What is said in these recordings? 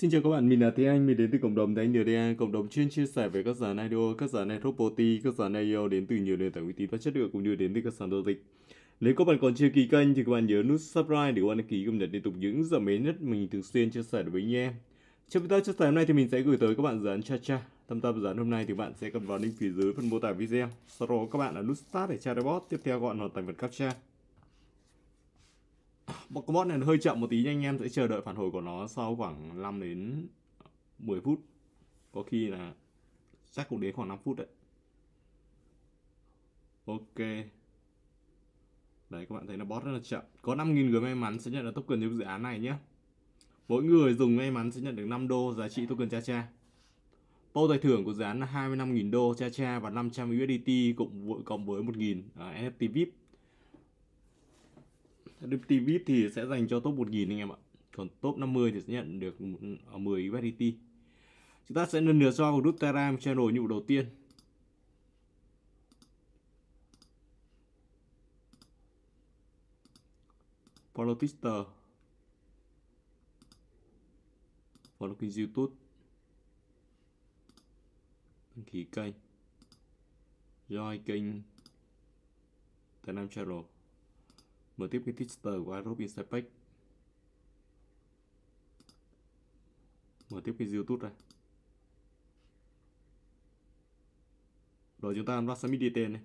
Xin chào các bạn, mình là Thế Anh, mình đến từ cộng đồng Thế Anh NDA, cộng đồng chuyên chia sẻ về các sàn IDO, các sàn Anthropology, các sàn IEO đến từ nhiều nền tảng uy tín và chất lượng cũng như đến từ các sàn giao dịch. Nếu các bạn còn chưa ký kênh thì các bạn nhớ nút subscribe để các bạn đăng ký cập nhật liên tục những giờ mới nhất mình thường xuyên chia sẻ với anh em. Trong video chia sẻ hôm nay thì mình sẽ gửi tới các bạn dự án Cha Cha. tâm tâm dự án hôm nay thì bạn sẽ cần vào link phía dưới phần mô tả video. Sau đó các bạn là nút start để tra robot tiếp theo gọn hoàn thành phần captcha. Một cái mod này nó hơi chậm một tí nhưng anh em sẽ chờ đợi phản hồi của nó sau khoảng 5 đến 10 phút. Có khi là chắc cũng đến khoảng 5 phút đấy. Ok. Đấy các bạn thấy là bot rất là chậm. Có 5.000 người may mắn sẽ nhận được token trong dự án này nhé. Mỗi người dùng may mắn sẽ nhận được 5 đô giá trị token cha cha. Pô tài thưởng của dự án là 25.000 đô cha cha và 500 USDT cộng với 1.000 uh, NFT VIP Ripti VIP thì sẽ dành cho top 1000 anh em ạ. Còn top 50 thì sẽ nhận được 10 USDT. Chúng ta sẽ lần lượt cho vào group Telegram channel nhiệm vụ đầu tiên. Follow Twitter. Follow kênh YouTube. Đăng ký kênh. Join kênh Telegram channel. Mở tiếp cái Twitter của Adobe Insight Mở tiếp cái YouTube này Rồi chúng ta unwrap submit đi tên này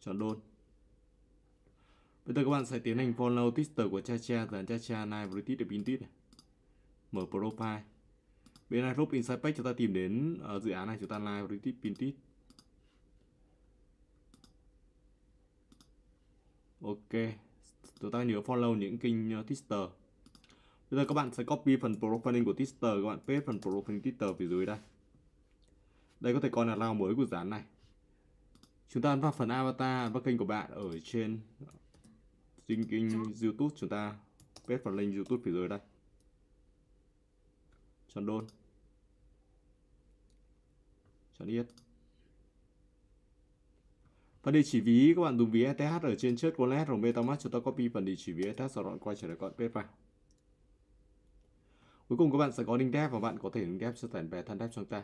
Chọn đôn Bây giờ các bạn sẽ tiến hành follow Twitter của Cha Cha dàn Chacha này tít để pin tít này Mở profile Bên Adobe Insight chúng ta tìm đến uh, dự án này chúng ta like tít pin tít. ok chúng ta nhớ follow những kênh uh, twitter bây giờ các bạn sẽ copy phần profiling của twitter các bạn paste phần profiling twitter phía dưới đây đây có thể coi là lao mới của dán này chúng ta ấn vào phần avatar và kênh của bạn ở trên ờ, trên kênh youtube chúng ta paste phần link youtube phía dưới đây chọn đôn chọn yết và địa chỉ ví các bạn dùng ví ETH ở trên chat wallet hoặc MetaMask chúng ta copy phần địa chỉ ví ETH sau đó quay trở lại gọi PayPal cuối cùng các bạn sẽ có link dev và bạn có thể link dev sẽ tải về thân dev chúng ta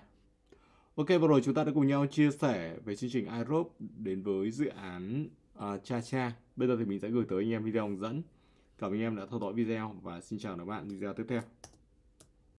Ok, vừa rồi chúng ta đã cùng nhau chia sẻ về chương trình iRope đến với dự án uh, Cha Cha. Bây giờ thì mình sẽ gửi tới anh em video hướng dẫn. Cảm ơn anh em đã theo dõi video và xin chào các bạn video tiếp theo.